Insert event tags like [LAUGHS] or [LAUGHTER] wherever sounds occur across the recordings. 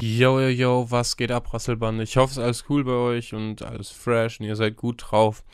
Yo, yo, yo, was geht ab, Rasselband? Ich hoffe, es ist alles cool bei euch und alles fresh und ihr seid gut drauf.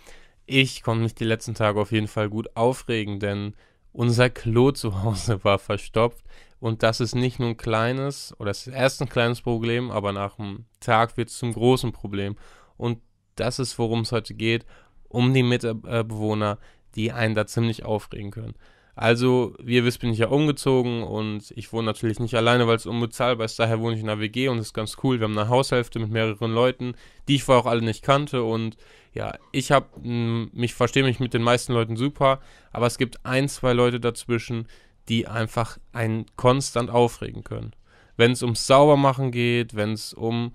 Ich konnte mich die letzten Tage auf jeden Fall gut aufregen, denn unser Klo zu Hause war verstopft. Und das ist nicht nur ein kleines, oder es ist erst ein kleines Problem, aber nach einem Tag wird es zum großen Problem. Und das ist, worum es heute geht, um die Mitbewohner, die einen da ziemlich aufregen können. Also, wie ihr wisst, bin ich ja umgezogen und ich wohne natürlich nicht alleine, weil es unbezahlbar ist. Daher wohne ich in einer WG und das ist ganz cool. Wir haben eine Haushälfte mit mehreren Leuten, die ich vorher auch alle nicht kannte. Und ja, ich habe mich verstehe mich mit den meisten Leuten super, aber es gibt ein, zwei Leute dazwischen, die einfach einen konstant aufregen können. Wenn es ums Saubermachen geht, wenn es um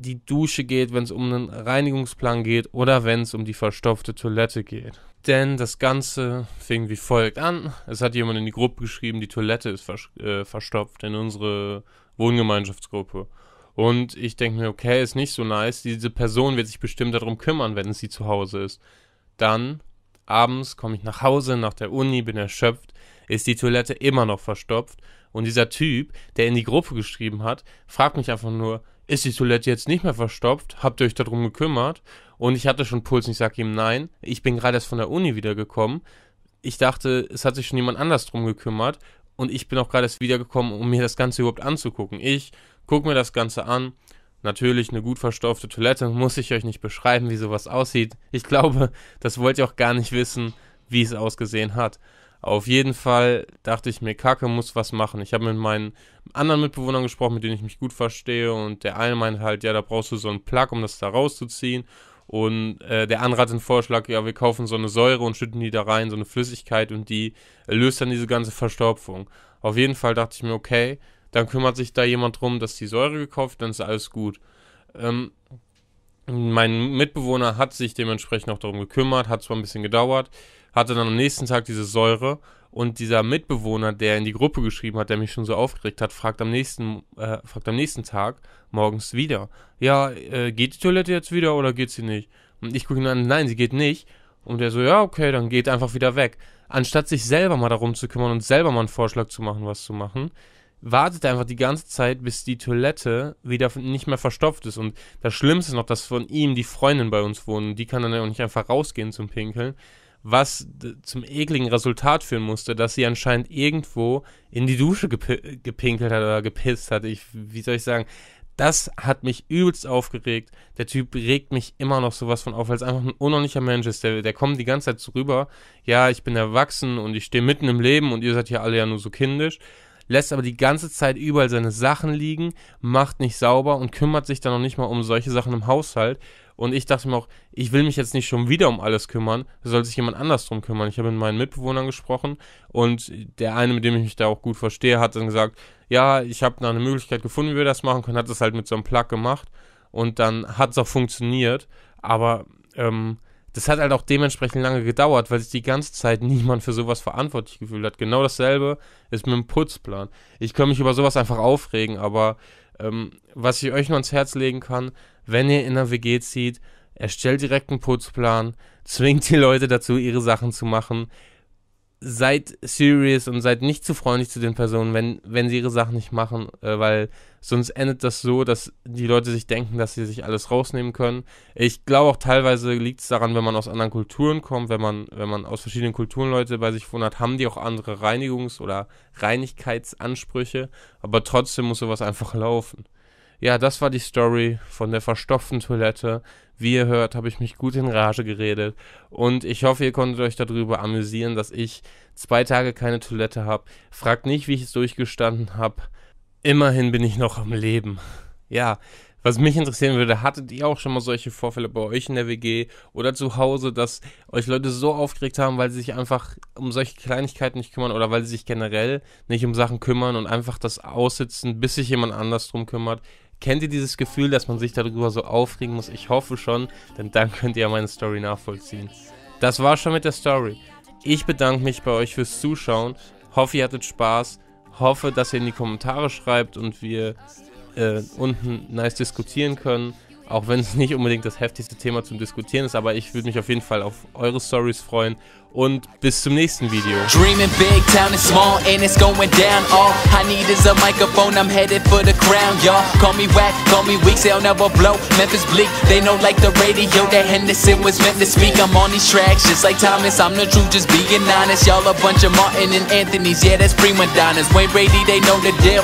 die Dusche geht, wenn es um einen Reinigungsplan geht oder wenn es um die verstopfte Toilette geht. Denn das Ganze fing wie folgt an. Es hat jemand in die Gruppe geschrieben, die Toilette ist vers äh, verstopft in unsere Wohngemeinschaftsgruppe. Und ich denke mir, okay, ist nicht so nice. Diese Person wird sich bestimmt darum kümmern, wenn sie zu Hause ist. Dann, abends, komme ich nach Hause, nach der Uni, bin erschöpft, ist die Toilette immer noch verstopft. Und dieser Typ, der in die Gruppe geschrieben hat, fragt mich einfach nur, ist die Toilette jetzt nicht mehr verstopft? Habt ihr euch darum gekümmert? Und ich hatte schon Puls und ich sage ihm, nein, ich bin gerade erst von der Uni wiedergekommen. Ich dachte, es hat sich schon jemand anders drum gekümmert. Und ich bin auch gerade erst wiedergekommen, um mir das Ganze überhaupt anzugucken. Ich gucke mir das Ganze an. Natürlich eine gut verstopfte Toilette, [LAUGHS] muss ich euch nicht beschreiben, wie sowas aussieht. Ich glaube, das wollt ihr auch gar nicht wissen, wie es ausgesehen hat. Auf jeden Fall dachte ich mir, Kacke, muss was machen. Ich habe mit meinen anderen Mitbewohnern gesprochen, mit denen ich mich gut verstehe. Und der eine meint halt, ja, da brauchst du so einen Plug, um das da rauszuziehen. Und äh, der andere hat den Vorschlag, ja, wir kaufen so eine Säure und schütten die da rein, so eine Flüssigkeit und die löst dann diese ganze Verstopfung. Auf jeden Fall dachte ich mir, okay, dann kümmert sich da jemand drum, dass die Säure gekauft, dann ist alles gut. Ähm, mein Mitbewohner hat sich dementsprechend auch darum gekümmert, hat zwar ein bisschen gedauert, hatte dann am nächsten Tag diese Säure und dieser Mitbewohner, der in die Gruppe geschrieben hat, der mich schon so aufgeregt hat, fragt am nächsten, äh, fragt am nächsten Tag morgens wieder, ja, äh, geht die Toilette jetzt wieder oder geht sie nicht? Und ich gucke ihn an, nein, sie geht nicht. Und der so, ja, okay, dann geht einfach wieder weg. Anstatt sich selber mal darum zu kümmern und selber mal einen Vorschlag zu machen, was zu machen, wartet er einfach die ganze Zeit, bis die Toilette wieder nicht mehr verstopft ist. Und das Schlimmste ist noch, dass von ihm die Freundin bei uns wohnt. Die kann dann ja auch nicht einfach rausgehen zum Pinkeln was zum ekligen Resultat führen musste, dass sie anscheinend irgendwo in die Dusche gep gepinkelt hat oder gepisst hat. Ich, wie soll ich sagen? Das hat mich übelst aufgeregt. Der Typ regt mich immer noch sowas von auf, weil es einfach ein unordentlicher Mensch ist. Der, der kommt die ganze Zeit so rüber. Ja, ich bin erwachsen und ich stehe mitten im Leben und ihr seid ja alle ja nur so kindisch lässt aber die ganze Zeit überall seine Sachen liegen, macht nicht sauber und kümmert sich dann noch nicht mal um solche Sachen im Haushalt. Und ich dachte mir auch, ich will mich jetzt nicht schon wieder um alles kümmern, da soll sich jemand anders drum kümmern. Ich habe mit meinen Mitbewohnern gesprochen und der eine, mit dem ich mich da auch gut verstehe, hat dann gesagt, ja, ich habe nach eine Möglichkeit gefunden, wie wir das machen können, hat das halt mit so einem Plug gemacht und dann hat es auch funktioniert, aber ähm, das hat halt auch dementsprechend lange gedauert, weil sich die ganze Zeit niemand für sowas verantwortlich gefühlt hat. Genau dasselbe ist mit dem Putzplan. Ich kann mich über sowas einfach aufregen, aber ähm, was ich euch nur ans Herz legen kann, wenn ihr in einer WG zieht, erstellt direkt einen Putzplan, zwingt die Leute dazu, ihre Sachen zu machen. Seid serious und seid nicht zu freundlich zu den Personen, wenn, wenn sie ihre Sachen nicht machen, äh, weil sonst endet das so, dass die Leute sich denken, dass sie sich alles rausnehmen können. Ich glaube auch teilweise liegt es daran, wenn man aus anderen Kulturen kommt, wenn man, wenn man aus verschiedenen Kulturen Leute bei sich wohnt hat, haben die auch andere Reinigungs- oder Reinigkeitsansprüche, aber trotzdem muss sowas einfach laufen. Ja, das war die Story von der verstopften Toilette. Wie ihr hört, habe ich mich gut in Rage geredet und ich hoffe, ihr konntet euch darüber amüsieren, dass ich zwei Tage keine Toilette habe. Fragt nicht, wie ich es durchgestanden habe. Immerhin bin ich noch am Leben. Ja, was mich interessieren würde, hattet ihr auch schon mal solche Vorfälle bei euch in der WG oder zu Hause, dass euch Leute so aufgeregt haben, weil sie sich einfach um solche Kleinigkeiten nicht kümmern oder weil sie sich generell nicht um Sachen kümmern und einfach das aussitzen, bis sich jemand anders drum kümmert? Kennt ihr dieses Gefühl, dass man sich darüber so aufregen muss? Ich hoffe schon, denn dann [LAUGHS] könnt ihr meine Story nachvollziehen. Das war schon mit der Story. Ich bedanke mich bei euch fürs Zuschauen. Hoffe, ihr hattet Spaß. Hoffe, dass ihr in die Kommentare schreibt und wir äh, unten nice diskutieren können auch wenn es nicht unbedingt das heftigste Thema zum Diskutieren ist, aber ich würde mich auf jeden Fall auf eure Stories freuen und bis zum nächsten Video. Dreaming big, town is small and it's going down. All I need is a microphone, I'm headed for the crown, y'all. Call me whack, call me weak, say I'll never blow. Memphis bleak, they know like the radio that Henderson was meant to speak. I'm on these tracks, just like Thomas, I'm the truth, just being honest. Y'all a bunch of Martin and Anthony's, yeah, that's prima donnas. Wayne Brady, they know the deal.